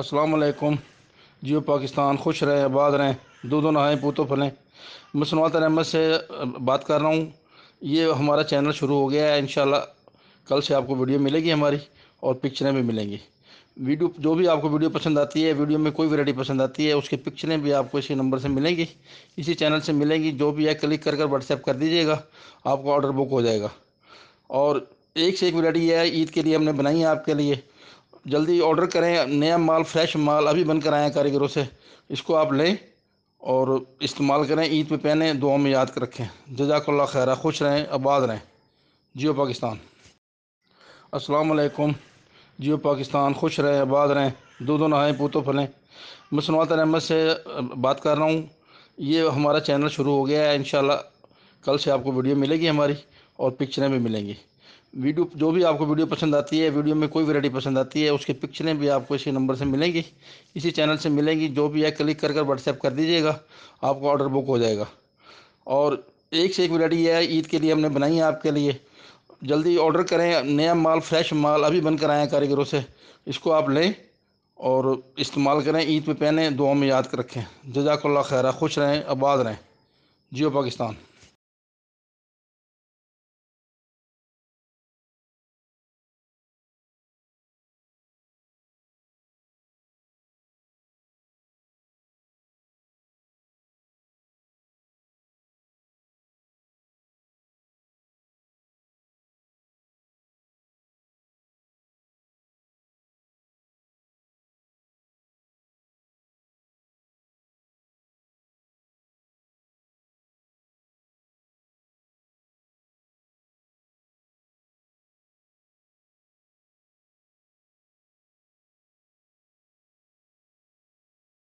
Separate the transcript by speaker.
Speaker 1: असलकुम जियो पाकिस्तान खुश रहें आबाद रहें दो नहाएं पोतो फलें मसनूत अहमद से बात कर रहा हूँ ये हमारा चैनल शुरू हो गया है इन कल से आपको वीडियो मिलेगी हमारी और पिक्चरें भी मिलेंगी वीडियो जो भी आपको वीडियो पसंद आती है वीडियो में कोई वैरायटी पसंद आती है उसके पिक्चरें भी आपको इसी नंबर से मिलेंगी इसी चैनल से मिलेंगी जो भी है क्लिक कर कर व्हाट्सएप कर दीजिएगा आपका ऑर्डर बुक हो जाएगा और एक से एक वैरायटी है ईद के लिए हमने बनाई है आपके लिए जल्दी ऑर्डर करें नया माल फ्रेश माल अभी बनकर आए कारीगरों से इसको आप लें और इस्तेमाल करें ईद में पहने दुआ में याद कर रखें जजाकल्ला खैर खुश रहें आबाद रहें जियो पाकिस्तान असलकुम जियो पाकिस्तान खुश रहें आबाद रहें दो नहाएँ पोतों फलें मैं सनवात अहमद से बात कर रहा हूँ ये हमारा चैनल शुरू हो गया है इन कल से आपको वीडियो मिलेगी हमारी और पिक्चरें भी मिलेंगी वीडियो जो भी आपको वीडियो पसंद आती है वीडियो में कोई वेराइटी पसंद आती है उसके पिक्चरें भी आपको इसी नंबर से मिलेंगी इसी चैनल से मिलेंगी जो भी है क्लिक कर कर व्हाट्सएप कर दीजिएगा आपका ऑर्डर बुक हो जाएगा और एक से एक यह है ईद के लिए हमने बनाई है आपके लिए जल्दी ऑर्डर करें नया माल फ्रेश माल अभी बनकर आए हैं कारीगरों से इसको आप लें और इस्तेमाल करें ईद पर पहने दुआ में याद कर रखें जजाकल्ला खैर खुश रहें आबाद रहें जियो पाकिस्तान